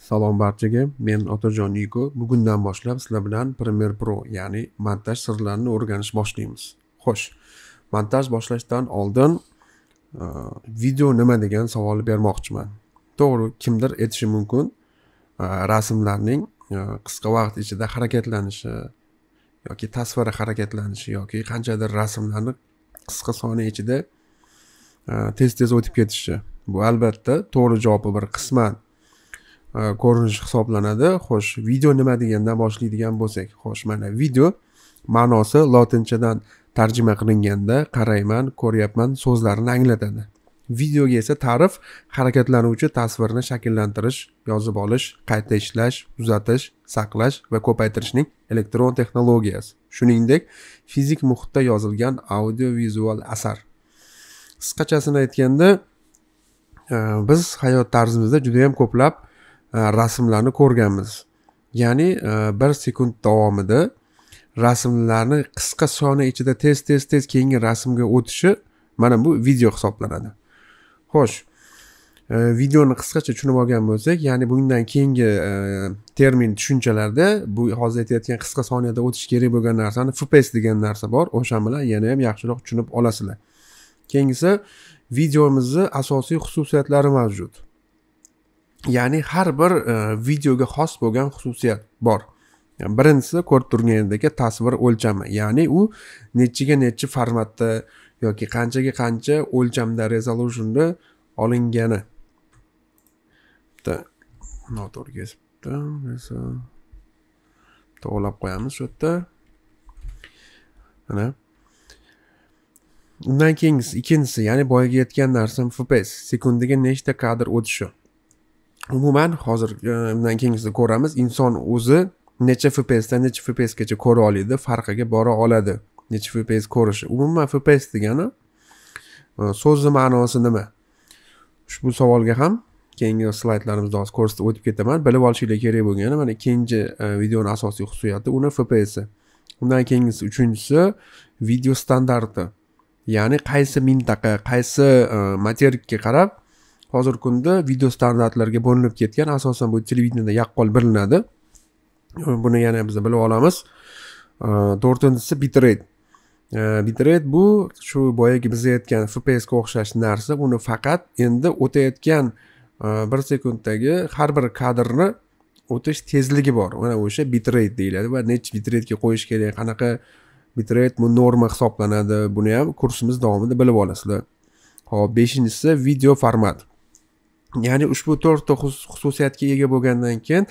Salom barchaga, men Otajon Niko. Bugundan boshlab sizlar bilan Premiere Pro, ya'ni montaj sirlarini o'rganish boshlaymiz. Xo'sh, montaj boshlashdan oldin e, video nima degan savol bermoqchiman. To'g'ri, kimdir aytishi mumkin, e, rasmlarning e, qisqa vaqt ichida harakatlanishi yoki tasviri harakatlanishi yoki qanchadir rasmlarni qisqa soni ichida tez tez o'tib ketishi. Bu albatta to'g'ri javobi bir qisman Э, ko'rinish hisoblanadi xo'sh video nima degandan boshlaydigan bo'lsak xo'sh mana video ma'nosi lotinchadan tarjima qilinganda qarayman ko'ryapman so'zlarini anglatadi videoga esa ta'rif harakatlanuvchi tasvirni shakllantirish yozib olish qayta ishlash uzatish saqlash va ko'paytirishning elektron texnologiyasi shuningdek fizik muhitda yozilgan audio vizual asar qisqachasini aytganda e, biz hayot tarzimizda judayam ko'plab rasmlarni ko'rganmiz ya'ni e, bir sekund davomida rasmlarni qisqa soniya ichida tez tez tez keyingi rasmga o'tishi mana bu video hisoblanadi xo'sh e, videoni qisqacha tushunib olgan bo'lsak ya'ni bundan keyingi e, termin tushunchalarda bu hozir aytayotgan qisqa soniyada o'tish kerak bo'lgan narsani fps degan narsa bor o'sha bilan yana ham yaxshiroq tushunib olasizlar keyingisi videomizni asosiy xususiyatlari mavjud ya'ni har bir e, videoga xos bo'lgan xususiyat bor birinchisi ko'rib turganingizdek tasvir o'lchami ya'ni u nechiga nechi formatda yoki qanchaga qancha o'lchamda resolutionda olingani bitta noto'g'ri kesibdi to'g'irlab qo'yamiz shu yerda mana undan keyingisi ikkinchisi ya'ni boyagi aytgan narsam fps sekundaga nechta kadr o'tishi umuman hozir e, undan keyingisida ko'ramiz inson o'zi necha fpsdan necha fpsgacha ko'ra oladi farqiga bora oladi necha fps ko'rishi umuman fps degani e, so'zni ma'nosi nima ushbu savolga ham keyingi slaydlarimizda hozir ko'rsatib o'tib ketaman bilib olishinglar kerak bo'lgani mana ikkinchi e, videoni asosiy xususiyati uni fpsi undan keyingisi uchinchisi video standarti ya'ni qaysi mintaqa qaysi materikka qarab hozirgi kunda video standartlarga bo'linib ketgan asosan bu televideniyada yaqqol bilinadi buni yana biz bilib olamiz to'rtinchisi bitrate bitrate bu shu boyagi biz aytgan fpsga o'xshash narsa buni faqat endi o'tayotgan bir sekunddagi har bir kadrni o'tish tezligi bor mana o'sha bitrate deyiladi va nechi bitratega qo'yish kerak qanaqa bitrate bu norma hisoblanadi buni ham kursimiz davomida bilib olasizlar ho'p beshinchisi video format ya'ni ushbu to'rtta xususiyatga ega bo'lgandan keyin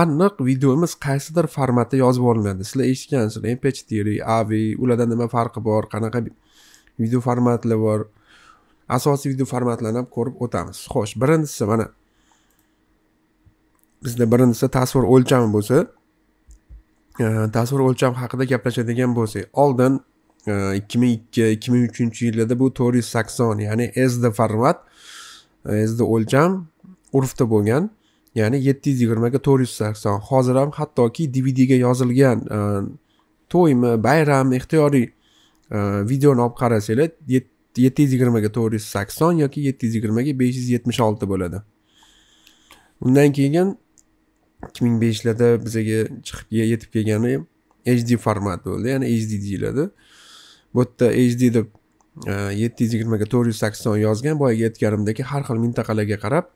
aniq videomiz qaysidir formatda yozib olinadi sizlar eshitgansizlar mp четыре avi ulardan nima farqi bor qanaqa video formatlar bor asosiy video formatlarni ham ko'rib o'tamiz xo'sh birinchisi mana bizda birinchisi tasvir o'lchami bo'lsa e, tasvir o'lcham haqida gaplashadigan bo'lsak oldin e, ikki ming ikki ikki ming uchinchi yillarda bu to'rt yuz sakson ya'ni sd format endi o'lcham urfda bo'lgan ya'ni yetti yuz yigirmaga to'rt yuz sakson hozir ham hattoki dvdga yozilgan e, to'ymi bayram ixtiyoriy e, videoni olib qarasanglar yetti yuz yigirmaga to'rt yuz sakson yoki yetti yuz yigirmaga besh yuz yetmish olti bo'ladi undan keyin ikki ming beshlarda bizaga chiqib yetib kelgani hd format bo'ldi ya'ni hd deyiladi bu yerda hd deb yetti yuz yigirmaga to'rt yuz sakson yozgan boyagi aytganimdek har xil mintaqalarga qarab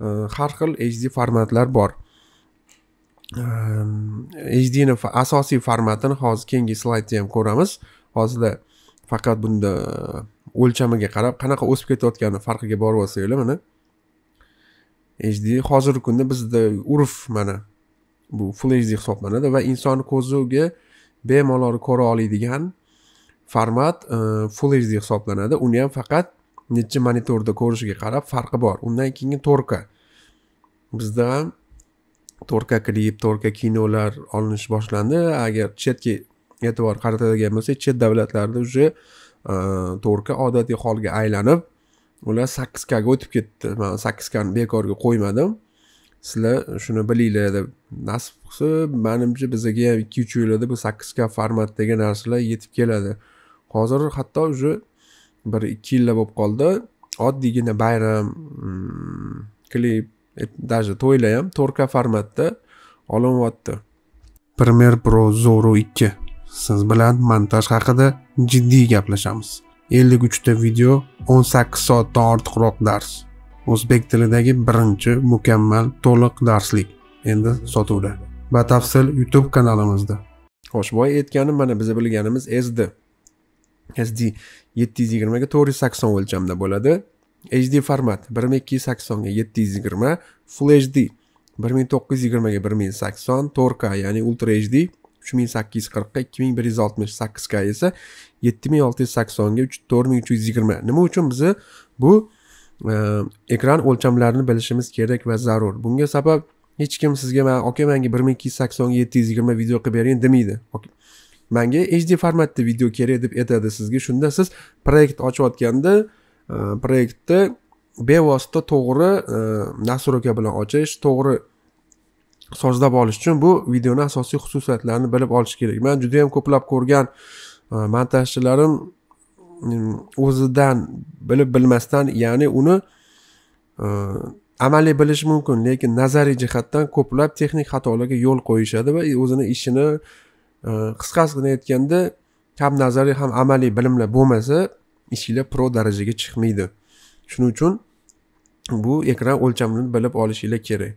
e, har xil hd formatlar bor e, hdni asosiy formatini hozir keyingi slaydda ham ko'ramiz hozirda faqat bunda e, o'lchamiga qarab qanaqa o'sib ketayotgani farqiga borib olsanglar mana hd hozirgi kunda bizda urf mana bu full hd hisoblanadi va inson ko'ziga bemalol ko'ra oladigan format e, full hd hisoblanadi uni ham faqat nechi monitorda ko'rishiga qarab farqi bor undan keyingi to'rka bizda ham to'rka klip to'rka kinolar olinish boshlandi agar chetga e'tibor qaratadigan bo'lsak chet davlatlarda уже e, to'rka odatiy holga aylanib ular sakkiz kaga o'tib ketdi man sakkiz kani bekorga qo'ymadim sizlar shuni bilinglar deb nasib qilsa manimcha bizaga ham ikki uch yillarda bu sakkiz k formatdagi narsalar yetib keladi hozir hatto уже bir ikki yilla bo'lib qoldi oddiygina bayram mm, klip даже to'ylar ham to'rka formatda olinyapti premier pro zoro ikki siz bilan montaj haqida jiddiy gaplashamiz ellik uchta video o'n sakkiz soatdan ortiqroq dars o'zbek tilidagi birinchi mukammal to'liq darslik endi sotuvda batafsil youtube kanalimizda qo'shboy aytgani mana biz bilganimiz sd sd yetti yuz yigirmaga to'rt yuz sakson o'lchamda bo'ladi hd format bir ming ikki yuz saksonga yetti yuz yigirma full hd bir ming to'qqiz yuz yigirmaga bir ming sakson to'rt k ya'ni ultra hd uch ming sakkiz yuz qirqqa ikki ming bir yuz oltmish sakkiz k esa yetti ming olti yuz saksonga to'rt ming uch yuz yigirma nima uchun biza bu e, ekran o'lchamlarini bilishimiz kerak va zarur bunga sabab hech kim sizga man aka manga bir ming ikki yuz saksonga yetti yuz yigirma video qilib bering demaydi manga hd formatda video kerak deb aytadi sizga shunda siz proyekt ochayotganda e, proyektni bevosita to'g'ri e, nastroyka bilan ochish to'g'ri sozlab olish uchun bu videoni asosiy xususiyatlarini bilib olish kerak man juda yam ko'plab ko'rgan e, montajchilarim mm, o'zidan bilib bilmasdan ya'ni uni amaliy bilishi mumkin lekin nazariy jihatdan ko'plab texnik xatolarga yo'l qo'yishadi va o'zini ishini Э, qilib aytganda kam nazariy ham amaliy bilimlar bo'lmasa ishinglar pro darajaga chiqmaydi shuning uchun bu ekran o'lchamini bilib olishinglar kerak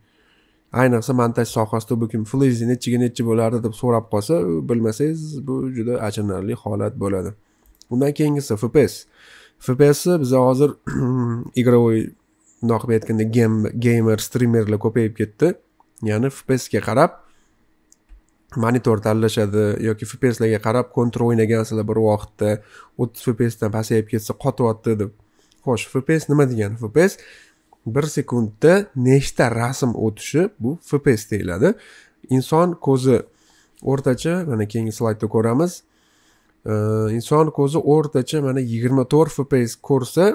ayniqsa montaj sohasida bukim flezi nechiga nechi bo'lardi deb so'rab qolsa bilmasangiz bu juda achinarli holat bo'ladi undan keyingisi fps fpsni biza hozir игровой bundoq qilib aytganda gamer streamerlar ko'payib ketdi ya'ni fpsga qarab monitor tanlashadi yoki fpslarga qarab kontrol o'ynagansizlar bir vaqtda o'ttiz fpsdan pasayib ketsa qotyapti deb xo'sh fps nima degani fps bir sekundda nechta rasm o'tishi bu fps deyiladi inson ko'zi o'rtacha mana keyingi slaydda ko'ramiz inson ko'zi o'rtacha mana yigirma to'rt fps ko'rsa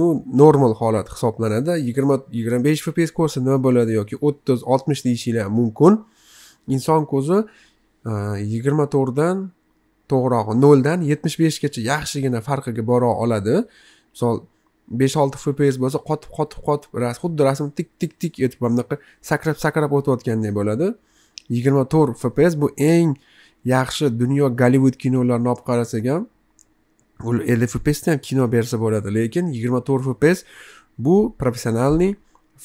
u normal holat hisoblanadi yigirma yigirma besh fps ko'rsa nima bo'ladi yoki o'ttiz oltmish deyishinglar mumkin inson ko'zi e, yigirma to'rtdan to'g'rirog'i noldan yetmish beshgacha yaxshigina farqiga bora oladi misol besh olti fps bo'lsa qotib qotib qotib xuddi rasm tik tik tik etib bunaqa sakrab sakrab o'tayotgandek bo'ladi yigirma to'rt fps bu eng yaxshi dunyo gollivud kinolarini olib qarasak ham ellik fpsda ham kino bersa bo'ladi lekin yigirma to'rt fps bu professionalniy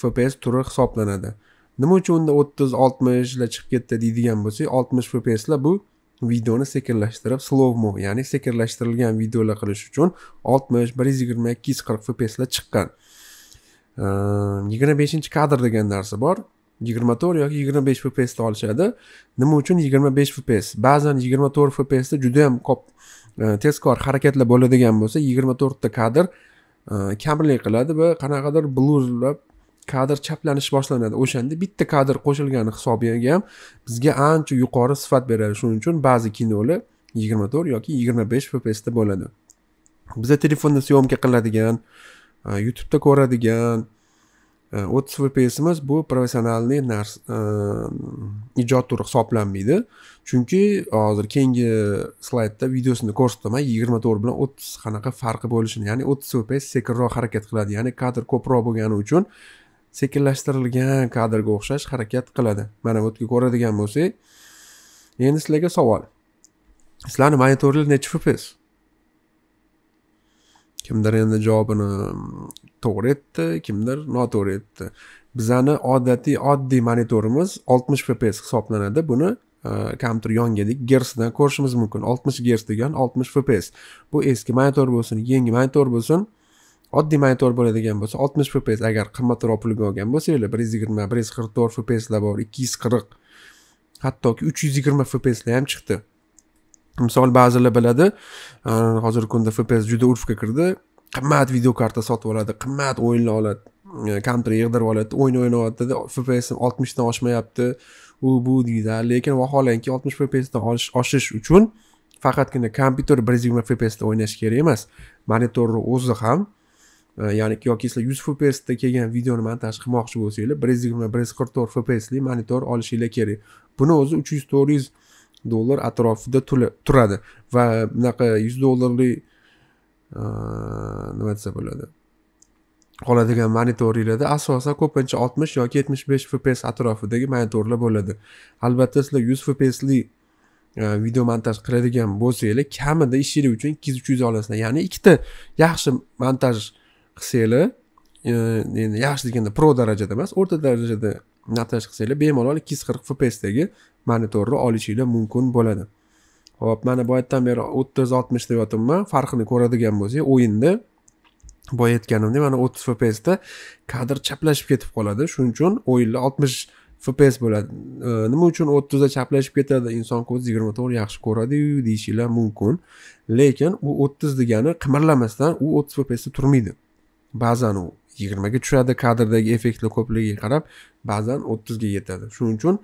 fps turi hisoblanadi nima uchun unda o'ttiz oltmishlar chiqib ketdi deydigan bo'lsak oltmish fpslar bu videoni sekinlashtirib slovmo ya'ni sekinlashtirilgan videolar qilish uchun oltmish bir yuz yigirma ikki yuz qirq fpslar chiqqan ehm, yigirma beshinchi kadr degan narsa bor yigirma to'rt yoki yigirma besh fpsda olishadi nima uchun yigirma besh fps ba'zan yigirma to'rt fpsda judayam ko'p e, tezkor harakatlar bo'ladigan bo'lsa yigirma to'rtta kadr e, kamlik qiladi va qanaqadir blurlab kadr chaplanishi boshlanadi o'shanda bitta kadr qo'shilgani hisobiga ham bizga ancha yuqori sifat beradi shuning uchun ba'zi kinolar yigirma to'rt yoki yigirma besh fpsda bo'ladi biza telefonda syomka qiladigan e, youtubeda ko'radigan e, o'ttiz fpsimiz bu professionalniy narsa e, ijod turi hisoblanmaydi chunki hozir keyingi slaydda videosini ko'rsataman yigirma to'rt bilan o'ttiz qanaqa farqi bo'lishini ya'ni o'ttiz fps sekinroq harakat qiladi ya'ni kadr ko'proq bo'lgani uchun sekinlashtirilgan kadrga o'xshash harakat qiladi mana bu yerga ko'radigan bo'lsak endi sizlarga savol sizlarni monitorlar nechi fps kimdir endi javobini mm, to'g'ri aytdi kimdir noto'g'ri aytdi bizani odatiy oddiy monitorimiz oltmish fps hisoblanadi buni e, kompyuter yongidek gersdan ko'rishimiz mumkin oltmish gers degan oltmish fps bu eski monitor bo'lsin yangi monitor bo'lsin oddiy monitor bo'ladigan bo'lsa oltmish fps agar qimmatroq pulga olgan bo'lsanglar bir yuz yigirma bir yuz qirq to'rt fpslar bor ikki yuz qirq hattoki uch yuz yigirma fpslar ham chiqdi misol ba'zilar biladi hozirgi kunda fps juda urfga kirdi qimmat video karta sotib oladi qimmat o'yinlar oladi e, kompyuter yig'dirib oladi o'yin o'ynayaptida fps oltmishdan oshmayapti u bu deydi lekin vaholanki oltmish fpsdan oshish uchun faqatgina kompyuter bir yuz yigirma fpsda o'ynash kerak emas monitorni o'zi ham ya'ni yoki sizlar yuz fpsda kelgan videoni montaj qilmoqchi bo'lsanglar bir yuz yigirma bir yuz qirq to'rt fpsli monitor olishinglar kerak buni o'zi uch yuz to'rt yuz dollar atrofida turadi va bunaqa yuz dollarli nima desa bo'ladi qoladigan monitoringlarda asosan ko'pincha oltmish yoki yetmish besh fps atrofidagi monitorlar bo'ladi albatta sizlar yuz fpsli e, video montaj qiladigan bo'lsanglar kamida ishinglar uchun ikki yuz uch yuz olasizlar ya'ni ikkita yaxshi montaj qilsanglar endi yaxshi deganda pro darajada emas o'rta darajada montaj qilsanglar bemalol ikki yuz qirq fpsdagi monitorni olishinglar mumkin bo'ladi hop mana boyadan beri o'ttiz oltmish deyotibman farqini ko'radigan bo'lsak o'yinda boya aytganimdek mana o'ttiz fpsda kadr chaplashib ketib qoladi shuning uchun o'yinlar oltmish fps bo'ladi e, nima uchun o'ttizda chaplashib ketadi inson ko'zi yigirma to'rt yaxshi ko'radiyu deyishinglar mumkin lekin u o'ttiz degani qimirlamasdan u o'ttiz fpsda turmaydi ba'zan u yigirmaga tushadi kadrdagi effektlar ko'pligiga qarab ba'zan o'ttizga yetadi shuning uchun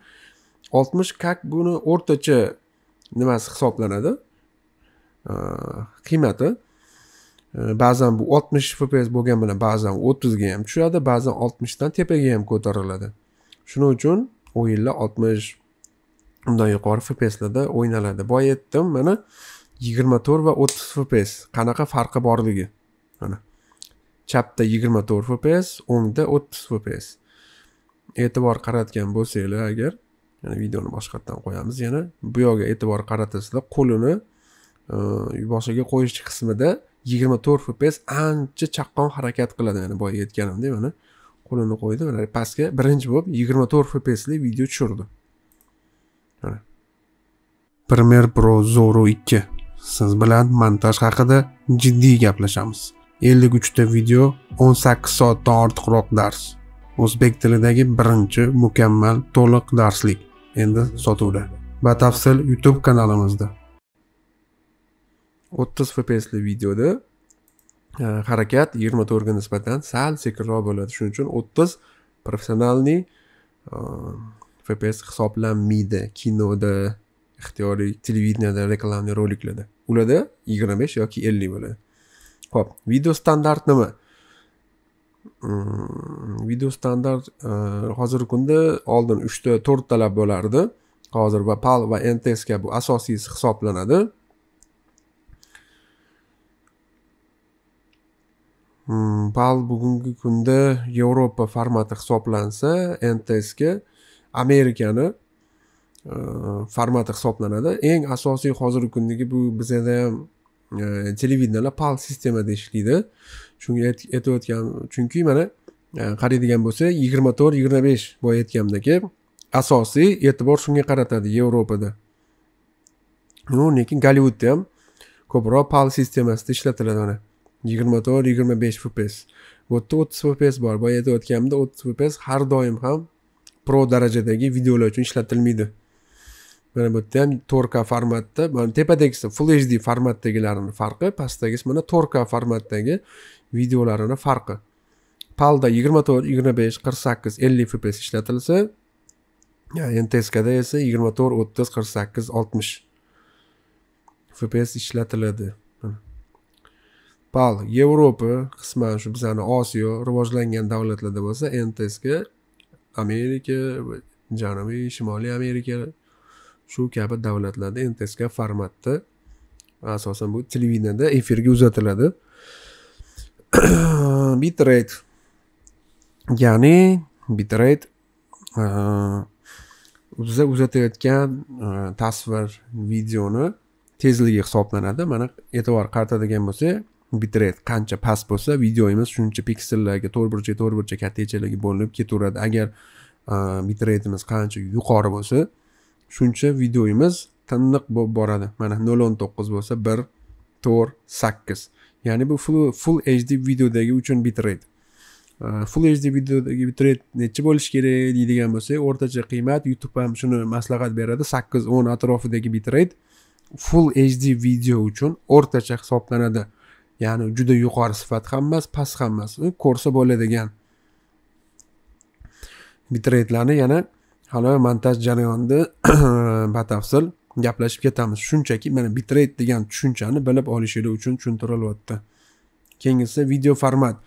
oltmish kak buni o'rtacha nimasi hisoblanadi qiymati ba'zan bu oltmish fps bo'lgani bilan ba'zan o'ttizga ham tushadi ba'zan oltmishdan tepaga ham ko'tariladi shuning uchun o'yinlar oltmish undan yuqori fpslarda o'ynaladi boya aytdim mana yigirma to'rt va o'ttiz fps qanaqa farqi borligi mana chapda yigirma to'rt fps o'ngda o'ttiz fps e'tibor qaratgan bo'lsanglar agar yana videoni boshqatdan qo'yamiz yana bu yoqqa e'tibor qaratasizlar qo'lini e, boshiga qo'yish qismida yigirma to'rt fps ancha chaqqon harakat qiladi mana boya aytganimdek mana qo'lini qo'ydi mana pastga birinchi bo'lib yigirma to'rt fpsli video tushirdi mana premier pro zoro ikki siz bilan montaj haqida jiddiy gaplashamiz 53 ta video 18 soatdan ortiqroq dars o'zbek tilidagi birinchi mukammal to'liq darslik endi sotuvda batafsil youtube kanalimizda 30 fpsli videoda e, harakat 24 ga nisbatan sal sekinroq bo'ladi shuning uchun 30 professionalniy e, fps hisoblanmaydi kinoda ixtiyoriy televideniyada reklamniy roliklarda ularda 25 yoki 50 bo'ladi ho'p video standart nima? Mm, video standart e, hozirgi kunda oldin 3 ta 4 talab bo'lardi. Hozir va PAL va NTS kabi asosiysi hisoblanadi. Mm, PAL bugungi kunda Yevropa formati hisoblansa, NTS Amerikani e, formati hisoblanadi. Eng asosiy hozirgi kundagi bu bizda ham televideniyalar pal sistemada ishlaydi shunga aytayotgan chunki mana e, qaraydigan bo'lsa yigirma to'rt yigirma besh boya asosiy e'tibor shunga qaratadi yevropada ну lekin gollivudda ham ko'proq pal sistemasida ishlatiladi mana yigirma to'rt yigirma besh fps bu yerda o'ttiz fps bor boya aytayotganimda o'ttiz fps har doim ham pro darajadagi videolar uchun ishlatilmaydi mana bu yerda ham to'rka formatda mana tepadagisi full hd formatdagilarini farqi pastdagisi mana to'rka formatdagi videolarini farqi palda yigirma to'rt yigirma besh qirq sakkiz ellik fps ishlatilsa ntskda esa yigirma to'rt o'ttiz qirq sakkiz oltmish fps ishlatiladi pal yevropa qisman shu bizani osiyo rivojlangan davlatlarda bo'lsa ntsk amerika janubiy shimoliy amerika shu kabi davlatlarda ntsk formatda asosan bu televideniyada efirga uzatiladi bitrate ya'ni bitrate biza e, uzatayotgan e, tasvir videoni tezligi hisoblanadi mana e'tibor qaratadigan bo'lsak bitrate qancha past bo'lsa videomiz shuncha piksellarga to'rt burchak to'rt burchak katta yechaligi bo'linib ketaveradi agar e, bitreitimiz qancha yuqori bo'lsa shuncha videoyimiz tiniq bo'lib boradi mana nol o'n to'qqiz bo'lsa bir to'rt sakkiz ya'ni bu full, full hd videodagi uchun bitrate full hd videodagi bitrate necha bo'lishi kerak deydigan bo'lsak o'rtacha qiymat youtube ham shuni maslahat beradi sakkiz o'n atrofidagi bitrate full hd video uchun o'rtacha hisoblanadi ya'ni juda yuqori sifat ham emas past ham emas ko'rsa bo'ladigan bitreydlarni yana hali montaj jarayonida batafsil gaplashib ketamiz shunchaki mana bitrate degan tushunchani bilib olishinglar uchun tushuntirilyapti keyingisi video format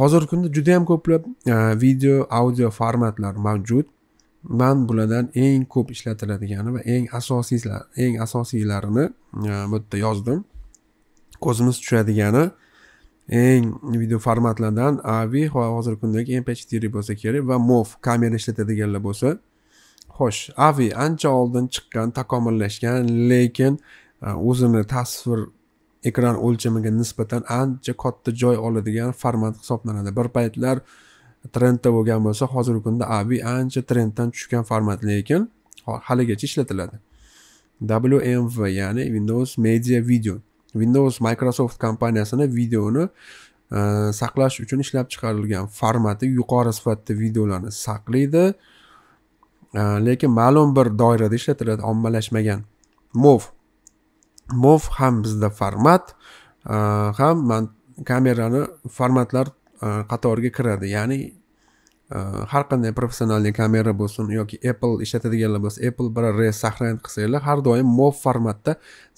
hozirgi kunda yam ko'plab video audio formatlar mavjud man bulardan eng ko'p ishlatiladigani va eng asosiylar eng asosiylarini bu yerda yozdim ko'zimiz tushadigani eng video formatlardan avi va hozirgi kundagi mp4 bo'lsa kerak va mov kamera ishlatadiganlar bo'lsa xo'sh avi ancha oldin chiqqan takomillashgan lekin e, o'zini tasvir ekran o'lchamiga nisbatan ancha katta joy oladigan format hisoblanadi bir paytlar trendda bo'lgan bo'lsa hozirgi kunda avi ancha trenddan tushgan format lekin haligacha ishlatiladi wmv ya'ni windows media video windows microsoft kompaniyasini videoni e, saqlash uchun ishlab chiqarilgan formati yuqori sifatli videolarni saqlaydi e, lekin ma'lum bir doirada ishlatiladi ommalashmagan mov mov ham bizda format e, ham kamerani formatlar qatoriga kiradi ya'ni har qanday professionalniy kamera bo'lsin yoki apple ishlatadiganlar bo'lsa apple bir res сохранять qilsanglar har doim mov formatda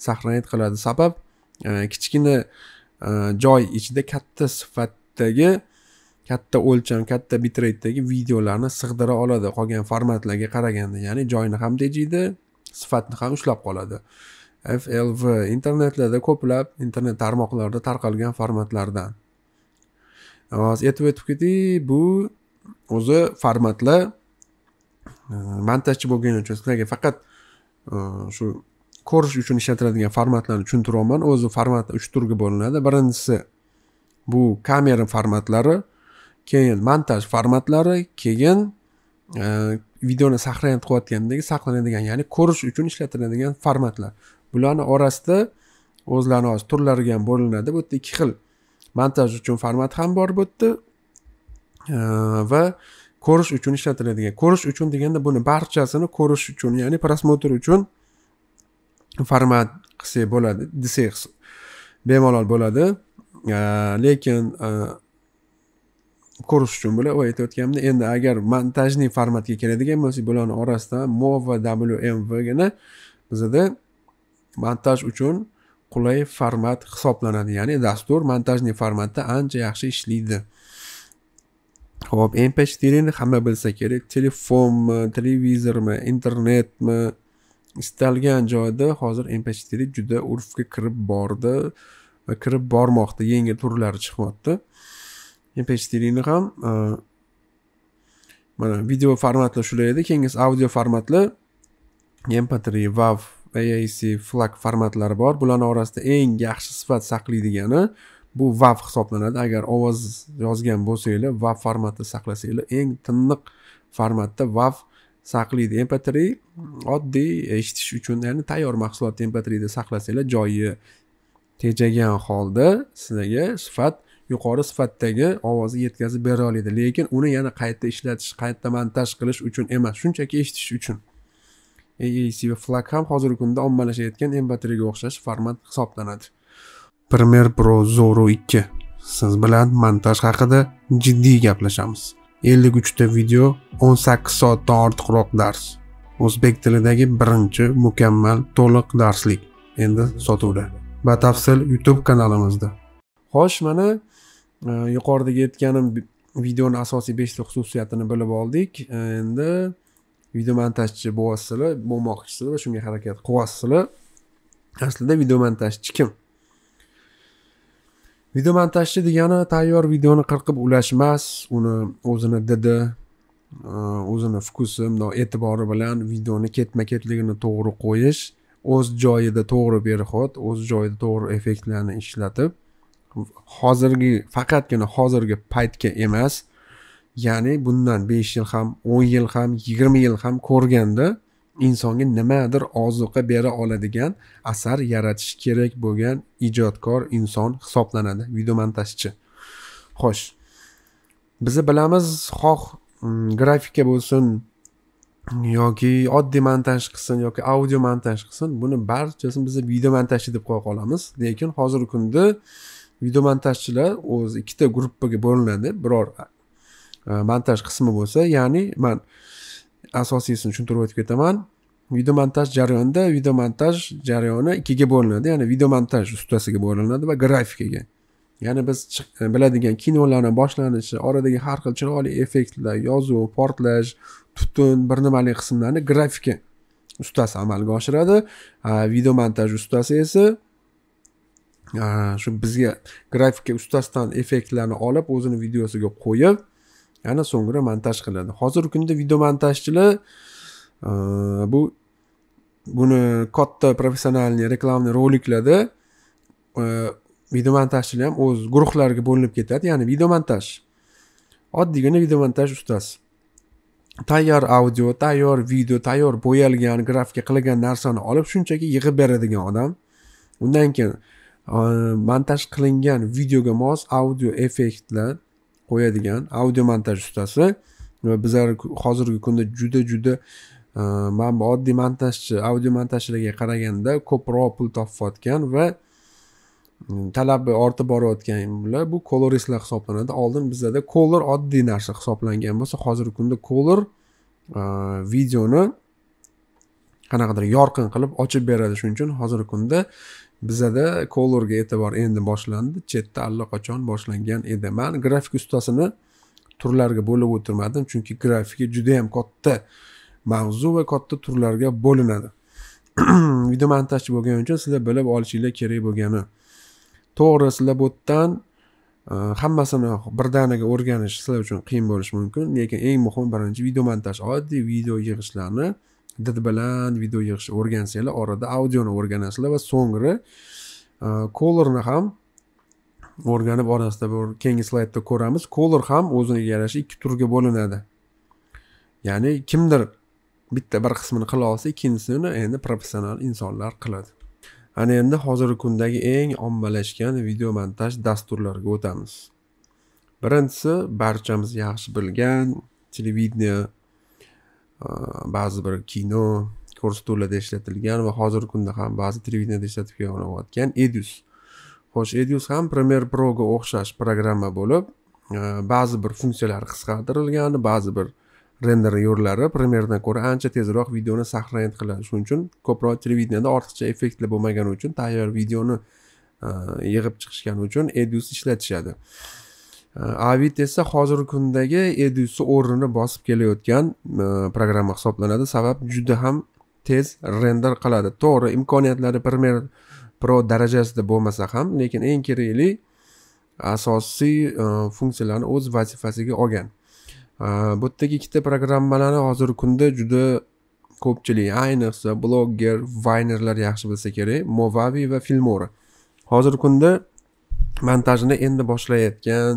сохранять qiladi sabab kichkina e, joy ichida katta sifatdagi katta o'lcham katta bitreytdagi videolarni sig'dira oladi qolgan formatlarga qaraganda ya'ni joyni ham tejaydi sifatni ham ushlab qoladi flv internetlarda ko'plab internet tarmoqlarida tarqalgan formatlardan hozir aytib o'tib ketay bu o'zi formatlar e, montajchi bo'lgani uchun sizlarga faqat e, shu ko'rish uchun ishlatiladigan formatlarni tushuntiryapman o'zi format uch turga bo'linadi birinchisi bu kamera formatlari keyin montaj formatlari keyin e, videoni saqlanib qolayotgandagi saqlanadigan ya'ni ko'rish uchun ishlatiladigan formatlar bularni orasida o'zlarini hozir turlariga ham bo'linadi bu yerda ikki xil montaj uchun format ham bor bu yerda e, va ko'rish uchun ishlatiladigan ko'rish uchun deganda buni barchasini ko'rish uchun ya'ni prosmotr uchun format qilsak bo'ladi desak bemalol bo'ladi lekin ko'rish uchun bular aytayotganimda endi agar montajniy formatga keladigan bo'lsak bularni orasida mov va wmvgina bizada montaj uchun qulay format hisoblanadi ya'ni dastur montajniy formatda ancha yaxshi ishlaydi ho'p mp4ni hamma bilsa kerak telefonmi televizormi internetmi istalgan joyda hozir mp 4 juda urfga kirib bordi va kirib bormoqda yangi turlari chiqmoqda ni ham e, mana video formatlar shular edi keyingisi audio formatlar mp3 wav aac flag formatlari bor bularni orasida eng yaxshi sifat saqlaydigani bu wav hisoblanadi agar ovoz yozgan bo'lsanglar wav formatda saqlasanglar eng tiniq formatda wav saqlaydi mp tri oddiy eshitish uchun ya'ni tayyor mahsulotni mp trida saqlasanglar joyi tejagan holda sizlarga sifat yuqori sifatdagi ovozni yetkazib bera oladi lekin uni yana qayta ishlatish qayta montaj qilish uchun emas shunchaki eshitish uchun aac va flag ham hozirgi kunda ommalashayotgan mp triga o'xshash format hisoblanadi premier pro zoro ikki siz bilan montaj haqida jiddiy gaplashamiz 53 ta video 18 soatdan ortiqroq dars o'zbek tilidagi birinchi mukammal to'liq darslik endi sotuvda batafsil youtube kanalimizda xo'sh mana e, yuqoridagi aytganim videoni asosiy beshta xususiyatini bilib oldik e, endi video montajchi bo'lyapsizlar bo'lmoqchisizlar va shunga harakat qilyapsizlar aslida video montajchi kim video montajchi degani tayyor videoni qirqib ulash emas uni o'zini didi e, o'zini fokusi mundoq e'tibori bilan videoni ketma ketligini to'g'ri qo'yish o'z joyida to'g'ri perexod o'z joyida to'g'ri effektlarni ishlatib hozirgi faqatgina hozirgi paytga emas ya'ni bundan besh yil ham o'n yil ham yigirma yil ham ko'rganda insonga nimadir ozuqa bera oladigan asar yaratish kerak bo'lgan ijodkor inson hisoblanadi videomontajchi xo'sh biza bilamiz xoh mm, grafika bo'lsin yoki oddiy montaj qilsin yoki audio montaj qilsin buni barchasini biz video montajchi deb qo'ya qolamiz lekin hozirgi kunda video montajchilar o'zi ikkita gruppaga bo'linadi biror e, montaj qismi bo'lsa ya'ni man asosiysini tushuntirib o'tib ketaman video montaj jarayonida video montaj jarayoni ikkiga bo'linadi ya'ni video montaj ustasiga bo'linadi va grafikaga ya'ni biz biladigan kinolarni boshlanishi oradagi har xil chiroyli effektlar yozuv portlash tutun bir nimali qismlarni grafika ustasi amalga oshiradi video montaj ustasi esa shu bizga grafika ustasidan effektlarni olib o'zini videosiga qo'yib yana so'ngra montaj qiladi hozirgi kunda video montajchilar e, bu buni katta professionalniy reklamniy roliklarda e, video montajchilar ham o'z guruhlarga bo'linib ketadi ya'ni video montaj oddiygina video montaj ustasi tayyor audio tayyor video tayyor bo'yalgan grafika qilingan narsani olib shunchaki yig'ib beradigan odam undan keyin e, montaj qilingan videoga mos audio effektlar qo'yadigan audio montaj ustasi va bizlar hozirgi kunda juda juda e, mana bu oddiy montajchi audio montajchilarga qaraganda ko'proq pul topayotgan va mm, talabi ortib borayotgan bular bu koloristlar hisoblanadi oldin bizlarda kolor oddiy narsa hisoblangan bo'lsa hozirgi kunda kolor e, videoni qanaqadir yorqin qilib ochib beradi shuning uchun hozirgi kunda bizada colorga e'tibor endi boshlandi chetda allaqachon boshlangan edi man grafik ustasini turlarga bo'lib o'tirmadim chunki grafika juda yam katta mavzu va katta turlarga bo'linadi video montajchi bo'lgani uchun sizlar bilib olishinglar kerak bo'lgani to'g'ri sizlar bu yerdan e, hammasini birdaniga o'rganish sizlar uchun qiyin bo'lishi mumkin lekin eng muhimi birinchi video montaj oddiy video yig'ishlarni did bilan video yig'ishni o'rgansanglar orada audioni o'rganasizlar va so'ngra e, kolorni ham o'rganib orasida bir keyingi slaydda ko'ramiz kolor ham o'ziga yarasha ikki turga bo'linadi ya'ni kimdir bitta bir qismini qila olsa ikkinchisini endi professional insonlar qiladi ana endi hozirgi kundagi eng ommalashgan video montaj dasturlariga o'tamiz birinchisi barchamiz yaxshi bilgan televideniye ba'zi bir kino ko'rsatuvlarda ishlatilgan va hozirgi kunda ham ba'zi televideniyada ishlatib kelinayotgan edus xo'sh edus ham premier proga o'xshash programma bo'lib e, ba'zi bir funksiyalari qisqartirilgan ba'zi bir render yo'llari premierdan ko'ra ancha tezroq videoni сохранять qiladi shuning uchun ko'proq televideniyada ortiqcha effektlar bo'lmagani uchun tayyor videoni e, yig'ib chiqishgani uchun edus ishlatishadi Э, avit esa hozirgi kundagi edusi o'rnini bosib kelayotgan e, programma hisoblanadi sabab juda ham tez render qiladi to'g'ri imkoniyatlari premier pro darajasida bo'lmasa ham lekin eng kerakli asosiy e, funksiyalarni o'z vazifasiga olgan e, bu yerdagi ikkita programmalarni hozirgi kunda juda ko'pchilik ayniqsa blogger vaynerlar yaxshi bilsa kerak movavi va filmora hozirgi kunda montajni endi boshlayotgan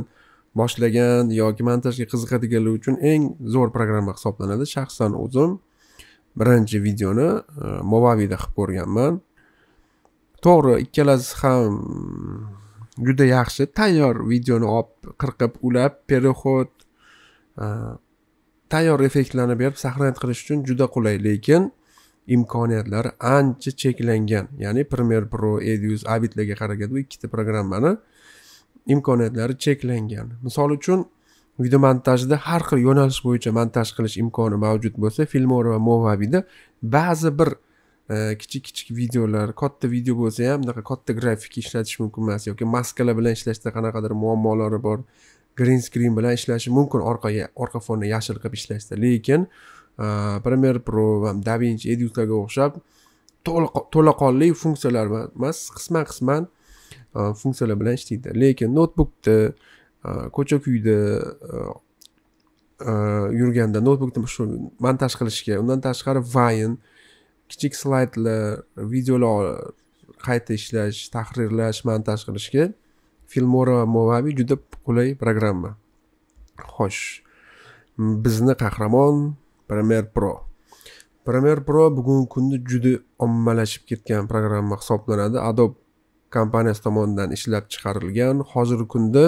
boshlagan yoki montajga qiziqadiganlar uchun eng zo'r programma hisoblanadi shaxsan o'zim birinchi videoni e, movavida qilib ko'rganman to'g'ri ikkalasi ham juda yaxshi tayyor videoni olib qirqib ulab переход e, tayyor effektlarni berib сохранять qilish uchun juda qulay lekin imkoniyatlari ancha cheklangan ya'ni premiere pro edius avidlarga qaraganda bu ikkita programmani imkoniyatlari cheklangan misol uchun video montajda har xil yo'nalish bo'yicha montaj qilish imkoni mavjud bo'lsa filmora va movavida ba'zi bir e, kichik kichik videolar katta video bo'lsa ham bunaqa katta grafik ishlatish mumkin emas yoki maskalar bilan ishlashda qanaqadir muammolari bor green screen bilan ishlashi mumkin orqaga orqa fonni yashil qilib ishlashda lekin e, premier pro va davinch edutaga o'xshab to'laqonli funksiyalar emas qisman qisman funksiyalar bilan ishlaydi lekin noutbukda ko'cha kuyda yurganda noutbukni shu montaj qilishga undan tashqari vayn kichik slaydlar videolar qayta ishlash tahrirlash montaj qilishga filmora movavi juda qulay programma xo'sh bizni qahramon premier pro premier pro bugungi kunda juda ommalashib ketgan programma hisoblanadi adobe kompaniyasi tomonidan ishlab chiqarilgan hozirgi kunda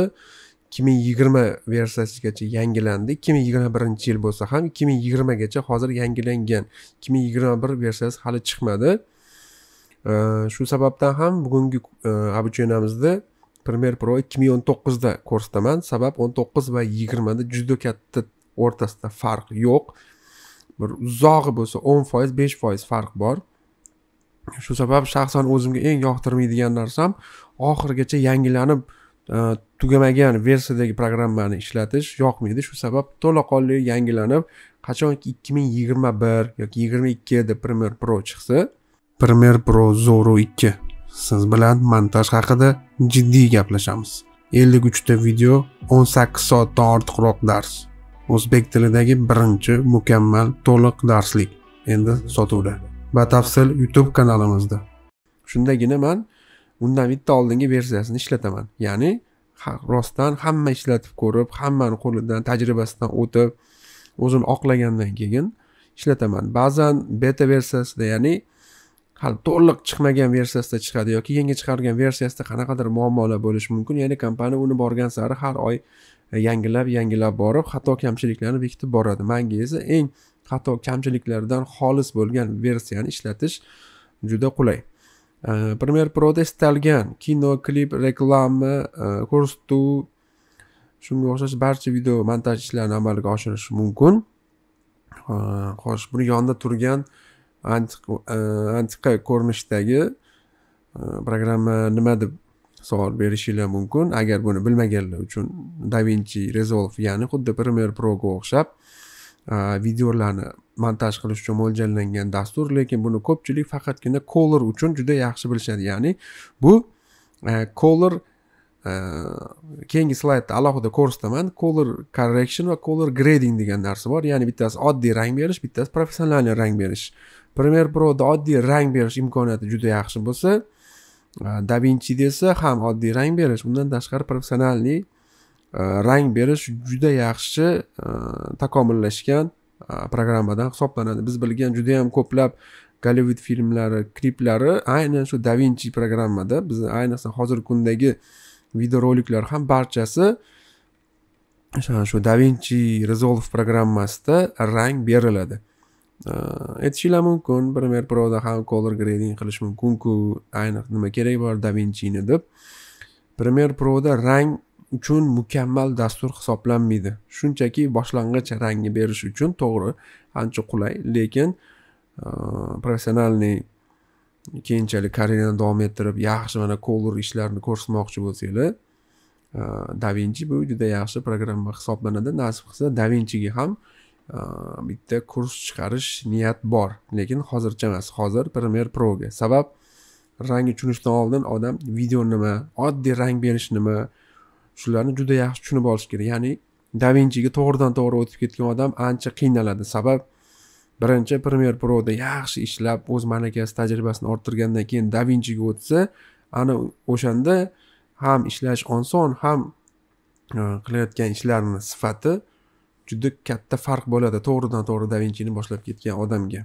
ikki ming yigirma versiyasigacha yangilandi ikki ming yigirma birinchi yil bo'lsa ham ikki ming yigirmagacha hozir yangilangan ikki ming yigirma bir versiyasi hali chiqmadi shu sababdan ham bugungi obuchenamizda e, premier pro ikki ming o'n to'qqizda ko'rsataman sabab o'n to'qqiz va yigirmada juda katta o'rtasida farq yo'q bir uzog'i bo'lsa o'n foiz besh foiz farq bor shu sabab shaxsan o'zimga eng yoqtirmaydigan narsam oxirigacha yangilanib e, tugamagan versiyadagi programmani ishlatish yoqmaydi shu sabab to'laqonli yangilanib qachonki ikki ming yigirma bir yoki yigirma ikki deb premier pro chiqsa premier pro zoru ikki siz bilan montaj haqida jiddiy gaplashamiz ellik uchta video o'n sakkiz soatdan ortiqroq dars o'zbek tilidagi birinchi mukammal to'liq darslik endi sotuvda batafsil youtube kanalimizda shundagina man undan bitta oldingi versiyasini ishlataman ya'ni rostdan hamma ishlatib ko'rib hammani qo'lidan tajribasidan o'tib o'zim oqlagandan keyin ishlataman ba'zan beta versiyasida ya'ni hali to'liq chiqmagan versiyasida chiqadi yoki yangi chiqargan versiyasida qanaqadir muammolar bo'lishi mumkin ya'ni kompaniya uni borgan sari har oy yangilab yangilab borib xato kamchiliklarni bekitib boradi manga esa eng xato kamchiliklardan xolis bo'lgan versiyani ishlatish juda qulay premier proda istalgan kino klip reklama e, ko'rsatuv shunga o'xshash barcha video montaj ishlarini amalga oshirish mumkin xo'sh buni yonida turgan e, antiqa ko'rinishdagi e, programma nima deb savol berishinglar mumkin agar buni bilmaganlar uchun davinchi resolve ya'ni xuddi premiere proga o'xshab videolarni montaj qilish uchun mo'ljallangan dastur lekin buni ko'pchilik faqatgina color uchun juda yaxshi bilishadi ya'ni bu e, color e, keyingi slaydda alohida ko'rsataman color correction va color grading degan narsa bor ya'ni bittasi oddiy rang berish bittasi professionalniy rang berish premier proda oddiy rang berish imkoniyati juda yaxshi bo'lsa e, davinchida esa ham oddiy rang berish undan tashqari professionalniy Э, rang berish juda yaxshi э, takomillashgan э, programmadan hisoblanadi biz bilgan juda yam ko'plab gollivud filmlari kliplari aynan shu davinchi programmada biz ayniqsa hozirgi kundagi videoroliklar ham barchasi shu davinchi resolve programmasida rang beriladi aytishinglar mumkin primer proda ham color grading qilish mumkinku ayniq nima kerak bor davinchini deb primer proda rang uchun mukammal dastur hisoblanmaydi shunchaki boshlang'ich rangni berish uchun to'g'ri ancha qulay lekin e, professionalniy keyinchalik karyerani davom ettirib yaxshi mana kolor ishlarni ko'rsatmoqchi bo'lsanglar e, davinchi bu juda yaxshi programma hisoblanadi nasib qilsa davinchiga ham e, bitta kurs chiqarish niyat bor lekin hozircha emas hozir premier proga sabab rangni tushunishdan oldin odam video nima oddiy rang berish nima shularni juda yaxshi tushunib olish kerak ya'ni da vinchiga to'g'ridan to'g'ri o'tib ketgan odam ancha qiynaladi sabab birinchi premier proda yaxshi ishlab o'z malakasi tajribasini orttirgandan keyin da vinchiga o'tsa ana o'shanda ham ishlash oson ham e, qilayotgan ishlarini sifati juda katta farq bo'ladi to'g'ridan to'g'ri da vinchini boshlab ketgan odamga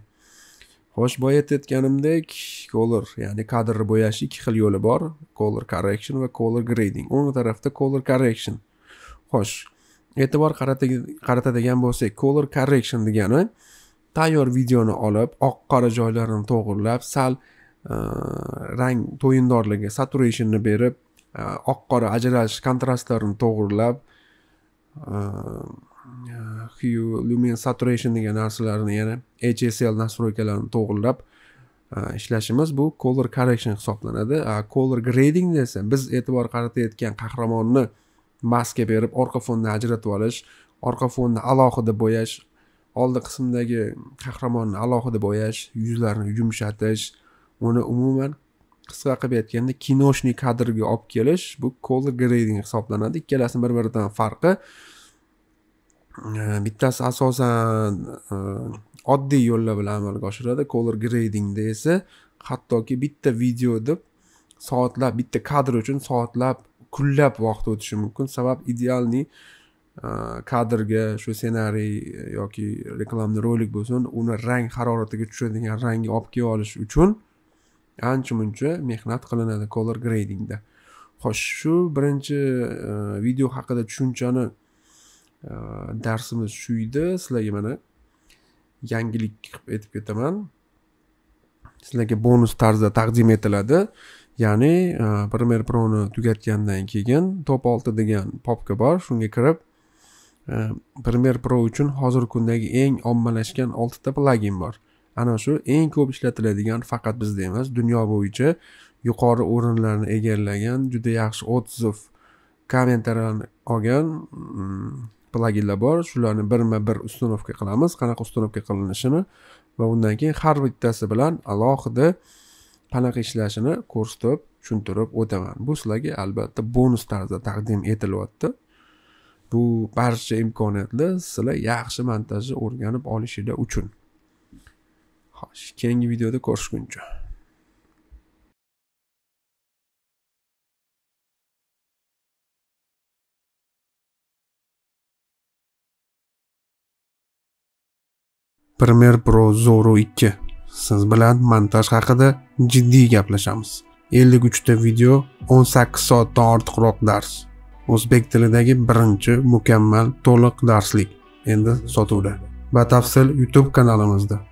xo'sh boya aytib o'tganimdek color ya'ni kadrni bo'yash ikki xil yo'li bor color correction va color grading o'ng tarafda color correction xo'sh e'tibor qaratadigan bo'lsak color correction degani tayyor videoni olib oq qora joylarini to'g'irlab sal rang to'yindorligi saturationni berib oq qora ajralish kontrastlarini to'g'irlab hue lumen saturation degan narsalarni yana hsl nastroykalarini to'g'irlab ishlashimiz bu color correction hisoblanadi color grading desa biz e'tibor qaratayotgan qahramonni maska berib orqa fonni ajratib olish orqa fonni alohida bo'yash oldi qismdagi qahramonni alohida bo'yash yuzlarini yumshatish uni umuman qisqa qilib aytganda kinoshniy kadrga olib kelish bu color grading hisoblanadi ikkalasini bir biridan farqi bittasi asosan e, oddiy yo'llar bilan amalga oshiriladi color gradingda esa hattoki bitta video deb soatlab bitta kadr uchun soatlab kunlab vaqt o'tishi mumkin sabab idealniy e, kadrga shu ssenariy e, yoki reklamni rolik bo'lsin uni rang haroratiga tushadigan rangga olib kelib olish uchun ancha muncha mehnat qilinadi color gradingda xo'sh shu birinchi video haqida tushunchani darsimiz shu edi sizlarga mana yangilik qilib aytib ketaman sizlarga bonus tarzda taqdim etiladi ya'ni primer proni tugatgandan keyin top olti degan popka bor shunga kirib premier Pro uchun hozirgi kundagi eng ommalashgan 6 ta plugin bor. Ana shu eng ko'p ishlatiladigan faqat bizda emas, dunyo bo'yicha yuqori o'rinlarni egallagan, juda yaxshi отзыв kommentarlarni olgan mm, plaginlar bor shularni birma bir установка qilamiz qanaqa установка qilinishini va undan keyin har bittasi bilan alohida qanaqa ishlashini ko'rsatib tushuntirib o'taman bu sizlarga albatta bonus tarzda taqdim etilyapti bu barcha imkoniyatlar sizlar yaxshi montajni o'rganib olishinglar uchun xo'sh keyingi videoda ko'rishguncha Premier Pro Zoro 2 siz bilan montaj haqida jiddiy gaplashamiz 53 ta video 18 soatdan ortiqroq dars o'zbek tilidagi birinchi mukammal to'liq darslik endi sotuvda batafsil youtube kanalimizda